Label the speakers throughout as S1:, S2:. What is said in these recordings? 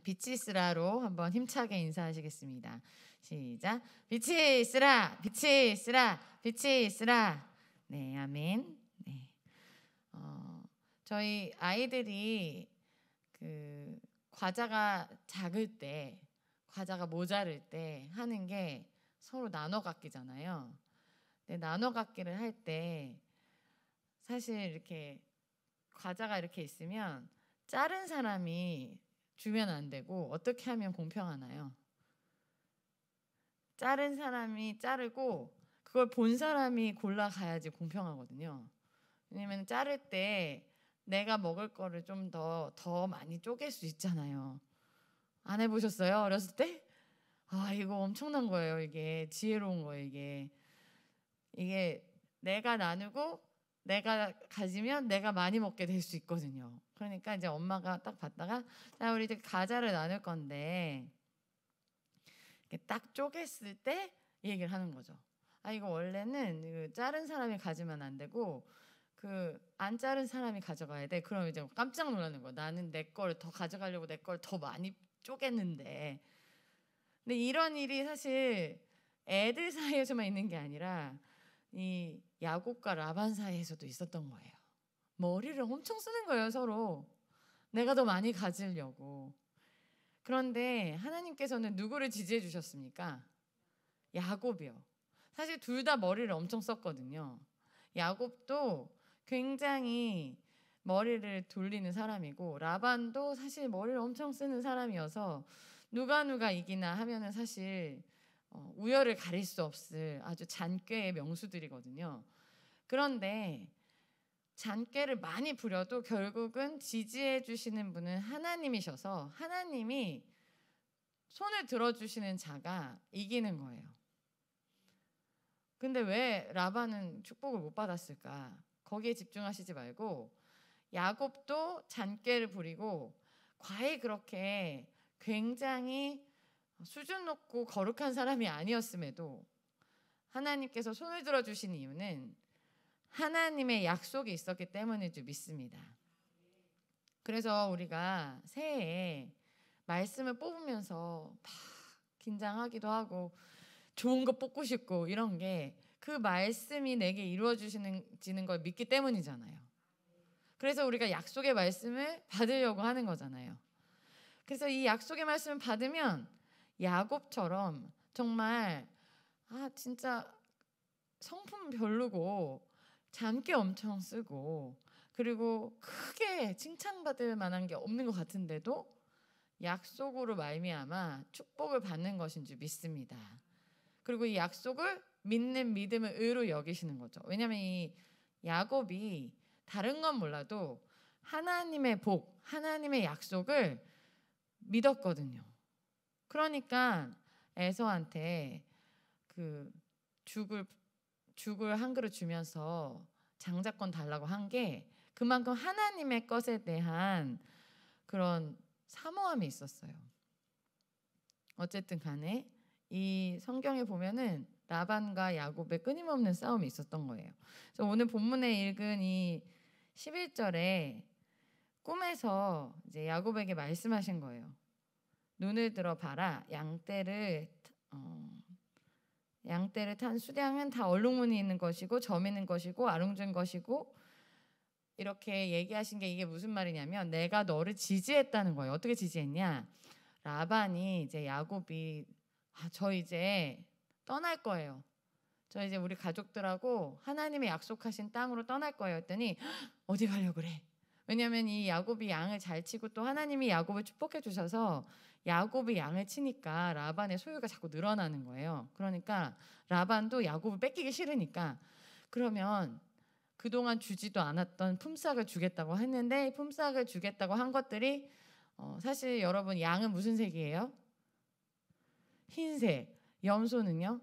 S1: 빛이 쓰라로 한번 힘차게 인사하시겠습니다. 시작. 빛이 쓰라, 빛이 쓰라, 빛이 쓰라. 네, 아멘. 네. 어, 저희 아이들이 그 과자가 작을 때, 과자가 모자랄 때 하는 게 서로 나눠 갖기잖아요. 근데 나눠 갖기를 할 때 사실 이렇게 과자가 이렇게 있으면 자른 사람이 주면 안 되고 어떻게 하면 공평하나요? 자른 사람이 자르고 그걸 본 사람이 골라가야지 공평하거든요. 왜냐면 자를 때 내가 먹을 거를 좀 더더 더 많이 쪼갤 수 있잖아요. 안 해보셨어요 어렸을 때? 아 이거 엄청난 거예요 이게 지혜로운 거예요 이게 이게 내가 나누고 내가 가지면 내가 많이 먹게 될 수 있거든요. 그러니까 이제 엄마가 딱 봤다가 자 우리 이제 과자를 나눌 건데 딱 쪼갰을 때 얘기를 하는 거죠. 아 이거 원래는 그 자른 사람이 가지면 안 되고 그 안 자른 사람이 가져가야 돼. 그럼 이제 깜짝 놀라는 거 나는 내 거를 더 가져가려고 내거더 많이 쪼갰는데. 근데 이런 일이 사실 애들 사이에서만 있는 게 아니라 이 야곱과 라반 사이에서도 있었던 거예요. 머리를 엄청 쓰는 거예요, 서로. 내가 더 많이 가지려고. 그런데 하나님께서는 누구를 지지해 주셨습니까? 야곱이요. 사실 둘 다 머리를 엄청 썼거든요. 야곱도 굉장히 머리를 돌리는 사람이고 라반도 사실 머리를 엄청 쓰는 사람이어서 누가 누가 이기나 하면은 사실 어, 우열을 가릴 수 없을 아주 잔꾀의 명수들이거든요. 그런데 잔꾀를 많이 부려도 결국은 지지해 주시는 분은 하나님이셔서 하나님이 손을 들어 주시는 자가 이기는 거예요. 근데 왜 라반은 축복을 못 받았을까? 거기에 집중하시지 말고 야곱도 잔꾀를 부리고 과히 그렇게 굉장히 수준 높고 거룩한 사람이 아니었음에도 하나님께서 손을 들어 주신 이유는 하나님의 약속이 있었기 때문일 줄 믿습니다. 그래서 우리가 새해에 말씀을 뽑으면서 막 긴장하기도 하고 좋은 거 뽑고 싶고 이런 게 그 말씀이 내게 이루어 주시는 걸 믿기 때문이잖아요. 그래서 우리가 약속의 말씀을 받으려고 하는 거잖아요. 그래서 이 약속의 말씀을 받으면 야곱처럼 정말 아 진짜 성품 별로고 잔기 엄청 쓰고 그리고 크게 칭찬받을 만한 게 없는 것 같은데도 약속으로 말미암아 축복을 받는 것인 줄 믿습니다. 그리고 이 약속을 믿는 믿음을 의로 여기시는 거죠. 왜냐하면 이 야곱이 다른 건 몰라도 하나님의 복, 하나님의 약속을 믿었거든요. 그러니까 에서한테 그 죽을 죽을 한 그릇 주면서 장자권 달라고 한 게 그만큼 하나님의 것에 대한 그런 사모함이 있었어요. 어쨌든 간에 이 성경에 보면은 라반과 야곱의 끊임없는 싸움이 있었던 거예요. 그래서 오늘 본문에 읽은 이 11절에 꿈에서 이제 야곱에게 말씀하신 거예요. 눈을 들어 봐라 양떼를 어, 양떼를 탄 수량은 다 얼룩무늬 있는 것이고 점 있는 것이고 아롱진 것이고 이렇게 얘기하신 게 이게 무슨 말이냐면 내가 너를 지지했다는 거예요. 어떻게 지지했냐? 라반이 이제 야곱이 아, 저 이제 떠날 거예요. 저 이제 우리 가족들하고 하나님의 약속하신 땅으로 떠날 거예요. 했더니 어디 가려 고 그래? 왜냐하면 이 야곱이 양을 잘 치고 또 하나님이 야곱을 축복해 주셔서 야곱이 양을 치니까 라반의 소유가 자꾸 늘어나는 거예요. 그러니까 라반도 야곱을 뺏기기 싫으니까 그러면 그동안 주지도 않았던 품삯을 주겠다고 했는데 품삯을 주겠다고 한 것들이 어 사실 여러분 양은 무슨 색이에요? 흰색. 염소는요?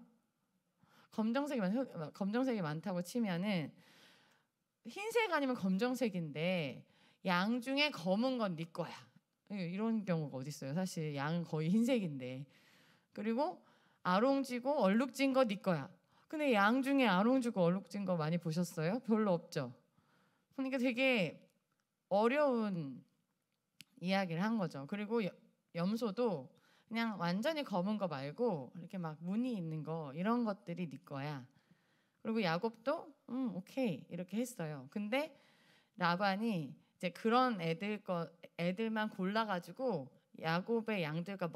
S1: 검정색이 많, 어, 검정색이 많다고 치면은 흰색 아니면 검정색인데 양 중에 검은 건 네 거야. 예, 이런 경우가 어디 있어요? 사실 양은 거의 흰색인데. 그리고 아롱지고 얼룩진 거네 거야. 근데 양 중에 아롱지고 얼룩진 거 많이 보셨어요? 별로 없죠. 그러니까 되게 어려운 이야기를 한 거죠. 그리고 염소도 그냥 완전히 검은 거 말고 이렇게 막 무늬 있는 거 이런 것들이 네 거야. 그리고 야곱도 음 오케이 이렇게 했어요. 근데 라반이 이제 그런 애들 거 애들만 골라가지고 야곱의 양들과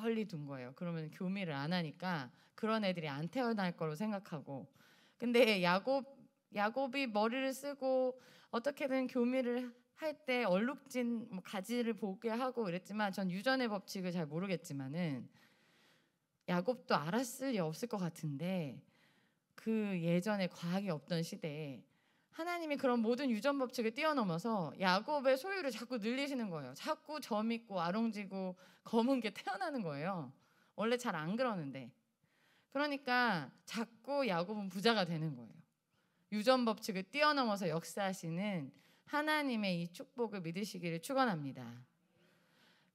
S1: 멀리 둔 거예요. 그러면 교미를 안 하니까 그런 애들이 안 태어날 거로 생각하고 근데 야곱 야곱이 머리를 쓰고 어떻게든 교미를 할 때 얼룩진 뭐 가지를 보게 하고 그랬지만 전 유전의 법칙을 잘 모르겠지만은 야곱도 알았을 리 없을 것 같은데 그 예전에 과학이 없던 시대에 하나님이 그런 모든 유전 법칙을 뛰어넘어서 야곱의 소유를 자꾸 늘리시는 거예요. 자꾸 점 있고 아롱지고 검은 게 태어나는 거예요. 원래 잘 안 그러는데. 그러니까 자꾸 야곱은 부자가 되는 거예요. 유전 법칙을 뛰어넘어서 역사하시는 하나님의 이 축복을 믿으시기를 축원합니다.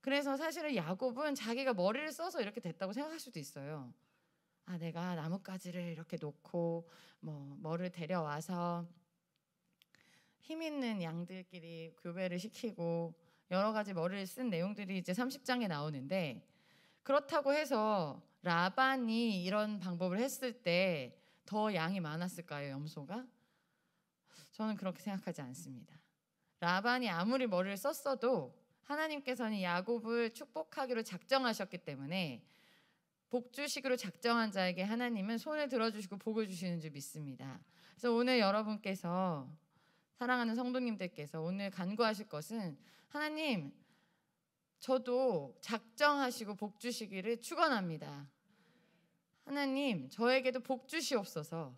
S1: 그래서 사실은 야곱은 자기가 머리를 써서 이렇게 됐다고 생각할 수도 있어요. 아, 내가 나뭇가지를 이렇게 놓고 뭐 뭐를 데려와서 힘 있는 양들끼리 교배를 시키고 여러 가지 머리를 쓴 내용들이 이제 30장에 나오는데 그렇다고 해서 라반이 이런 방법을 했을 때 더 양이 많았을까요, 염소가? 저는 그렇게 생각하지 않습니다. 라반이 아무리 머리를 썼어도 하나님께서는 야곱을 축복하기로 작정하셨기 때문에 복주식으로 작정한 자에게 하나님은 손을 들어주시고 복을 주시는 줄 믿습니다. 그래서 오늘 여러분께서 사랑하는 성도님들께서 오늘 간구하실 것은 하나님 저도 작정하시고 복 주시기를 축원합니다. 하나님 저에게도 복 주시옵소서.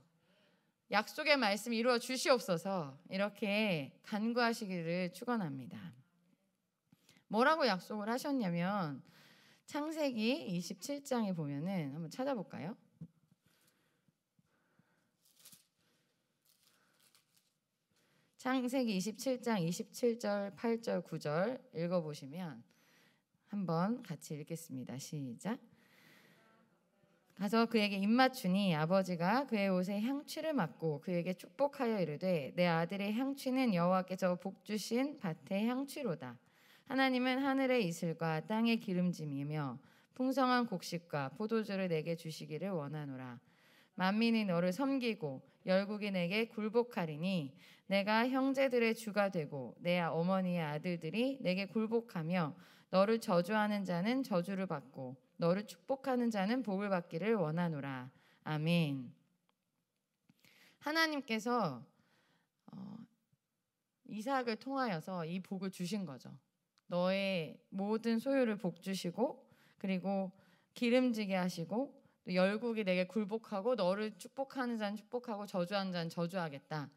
S1: 약속의 말씀 이루어 주시옵소서. 이렇게 간구하시기를 축원합니다. 뭐라고 약속을 하셨냐면 창세기 27장에 보면은 한번 찾아볼까요? 창세기 27장 27절, 8절, 9절 읽어보시면 한번 같이 읽겠습니다. 시작. 가서 그에게 입맞추니 아버지가 그의 옷에 향취를 맡고 그에게 축복하여 이르되 내 아들의 향취는 여호와께서 복 주신 밭의 향취로다. 하나님은 하늘의 이슬과 땅의 기름짐이며 풍성한 곡식과 포도주를 내게 주시기를 원하노라. 만민이 너를 섬기고 열국인에게 굴복하리니 내가 형제들의 주가 되고 내 어머니의 아들들이 내게 굴복하며 너를 저주하는 자는 저주를 받고 너를 축복하는 자는 복을 받기를 원하노라. 아멘. 하나님께서 어, 이삭을 통하여서 이 복을 주신 거죠. 너의 모든 소유를 복 주시고 그리고 기름지게 하시고 또 열국이 내게 굴복하고 너를 축복하는 자는 축복하고 저주하는 자는 저주하겠다.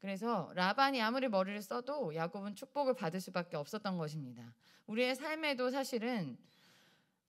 S1: 그래서 라반이 아무리 머리를 써도 야곱은 축복을 받을 수밖에 없었던 것입니다. 우리의 삶에도 사실은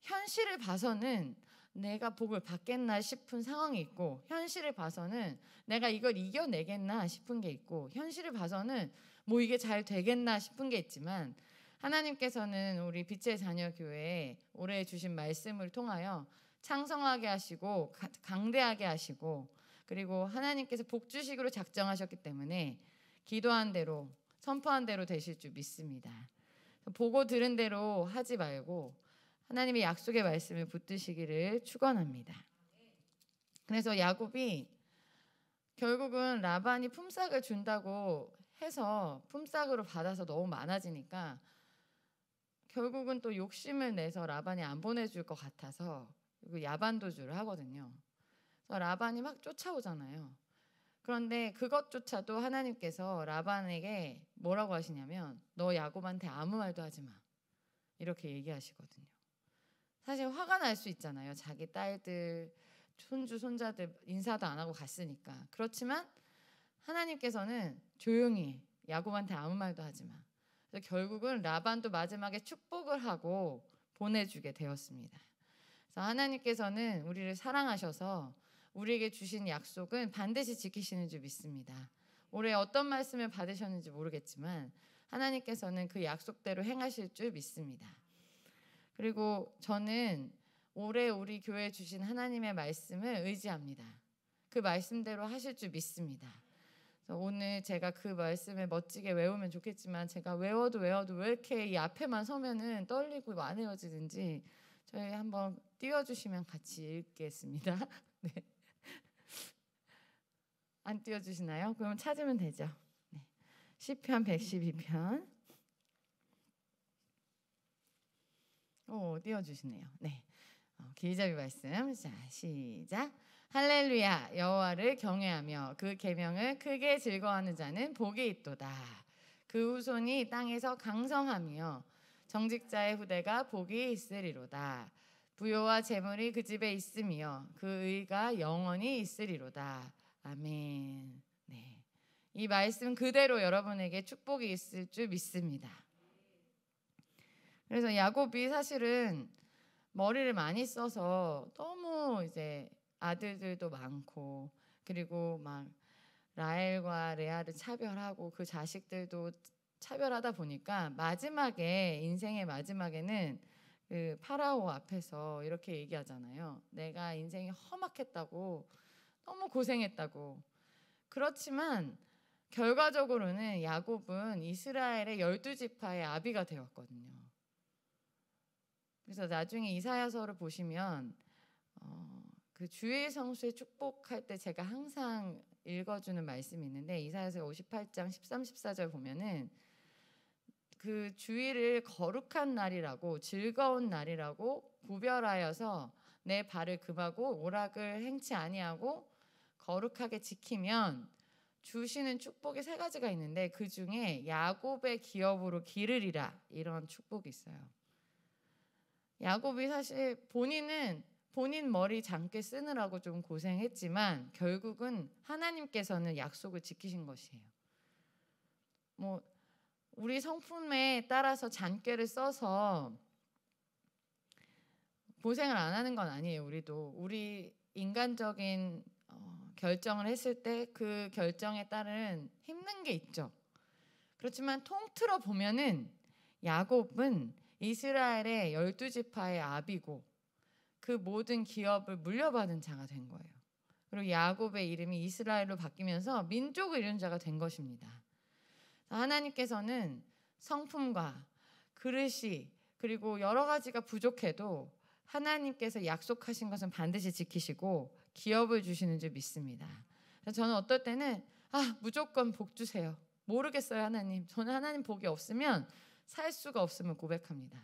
S1: 현실을 봐서는 내가 복을 받겠나 싶은 상황이 있고 현실을 봐서는 내가 이걸 이겨내겠나 싶은 게 있고 현실을 봐서는 뭐 이게 잘 되겠나 싶은 게 있지만 하나님께서는 우리 빛의 자녀 교회에 올해 주신 말씀을 통하여 창성하게 하시고 강대하게 하시고 그리고 하나님께서 복주식으로 작정하셨기 때문에 기도한 대로 선포한 대로 되실 줄 믿습니다. 보고 들은 대로 하지 말고 하나님의 약속의 말씀을 붙드시기를 축원합니다. 그래서 야곱이 결국은 라반이 품삯을 준다고 해서 품삯으로 받아서 너무 많아지니까 결국은 또 욕심을 내서 라반이 안 보내줄 것 같아서 그 야반도주를 하거든요. 그래서 라반이 막 쫓아오잖아요. 그런데 그것조차도 하나님께서 라반에게 뭐라고 하시냐면 너 야곱한테 아무 말도 하지 마. 이렇게 얘기하시거든요. 사실 화가 날 수 있잖아요. 자기 딸들, 손주, 손자들 인사도 안 하고 갔으니까. 그렇지만 하나님께서는 조용히 야곱한테 아무 말도 하지 마. 그래서 결국은 라반도 마지막에 축복을 하고 보내주게 되었습니다. 하나님께서는 우리를 사랑하셔서 우리에게 주신 약속은 반드시 지키시는 줄 믿습니다. 올해 어떤 말씀을 받으셨는지 모르겠지만 하나님께서는 그 약속대로 행하실 줄 믿습니다. 그리고 저는 올해 우리 교회 주신 하나님의 말씀을 의지합니다. 그 말씀대로 하실 줄 믿습니다. 오늘 제가 그 말씀을 멋지게 외우면 좋겠지만 제가 외워도 외워도 왜 이렇게 이 앞에만 서면은 떨리고 안 헤어지는지 저희 한번 띄워주시면 같이 읽겠습니다. 네. 안 띄워주시나요? 그러 찾으면 되죠. 네. 시편 112편. 오 띄워주시네요. 네. 어, 길잡이 말씀. 자 시작. 할렐루야 여호와를 경외하며 그 계명을 크게 즐거워하는 자는 복이 있도다. 그 후손이 땅에서 강성하며 정직자의 후대가 복이 있으리로다. 부요와 재물이 그 집에 있음이여 그 의가 영원히 있으리로다. 아멘. 네. 이 말씀 그대로 여러분에게 축복이 있을 줄 믿습니다. 그래서 야곱이 사실은 머리를 많이 써서 너무 이제 아들들도 많고 그리고 막 라엘과 레아를 차별하고 그 자식들도 차별하다 보니까 마지막에 인생의 마지막에는 그 파라오 앞에서 이렇게 얘기하잖아요. 내가 인생이 험악했다고 너무 고생했다고. 그렇지만 결과적으로는 야곱은 이스라엘의 열두 지파의 아비가 되었거든요. 그래서 나중에 이사야서를 보시면 어, 그 주의 성수에 축복할 때 제가 항상 읽어주는 말씀이 있는데 이사야서 58장 13, 14절 보면은 그 주일을 거룩한 날이라고 즐거운 날이라고 구별하여서 내 발을 금하고 오락을 행치 아니하고 거룩하게 지키면 주시는 축복이 세 가지가 있는데 그 중에 야곱의 기업으로 기르리라 이런 축복이 있어요. 야곱이 사실 본인은 본인 머리 장게 쓰느라고 좀 고생했지만 결국은 하나님께서는 약속을 지키신 것이에요. 뭐 우리 성품에 따라서 잔꾀를 써서 고생을 안 하는 건 아니에요. 우리도 우리 인간적인 어, 결정을 했을 때 그 결정에 따른 힘든 게 있죠. 그렇지만 통틀어 보면은 야곱은 이스라엘의 열두 지파의 아비고 그 모든 기업을 물려받은 자가 된 거예요. 그리고 야곱의 이름이 이스라엘로 바뀌면서 민족을 이룬 자가 된 것입니다. 하나님께서는 성품과 그릇이 그리고 여러 가지가 부족해도 하나님께서 약속하신 것은 반드시 지키시고 기업을 주시는 줄 믿습니다. 저는 어떨 때는 아 무조건 복 주세요. 모르겠어요 하나님. 저는 하나님 복이 없으면 살 수가 없음을 고백합니다.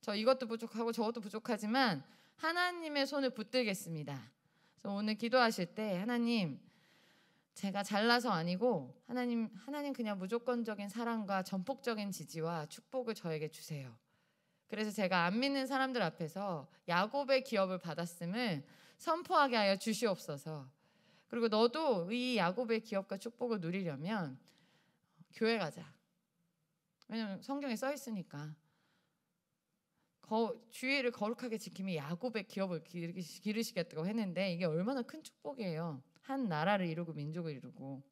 S1: 저 이것도 부족하고 저것도 부족하지만 하나님의 손을 붙들겠습니다. 오늘 기도하실 때 하나님 제가 잘나서 아니고 하나님 하나님 그냥 무조건적인 사랑과 전폭적인 지지와 축복을 저에게 주세요. 그래서 제가 안 믿는 사람들 앞에서 야곱의 기업을 받았음을 선포하게 하여 주시옵소서. 그리고 너도 이 야곱의 기업과 축복을 누리려면 교회 가자. 왜냐면 성경에 써 있으니까. 거, 주의를 거룩하게 지킴이 야곱의 기업을 기르시겠다고 했는데 이게 얼마나 큰 축복이에요. 한 나라를 이루고 민족을 이루고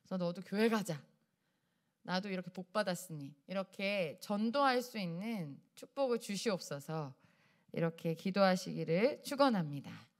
S1: 그래서 너도 교회 가자. 나도 이렇게 복 받았으니 이렇게 전도할 수 있는 축복을 주시옵소서. 이렇게 기도하시기를 축원합니다.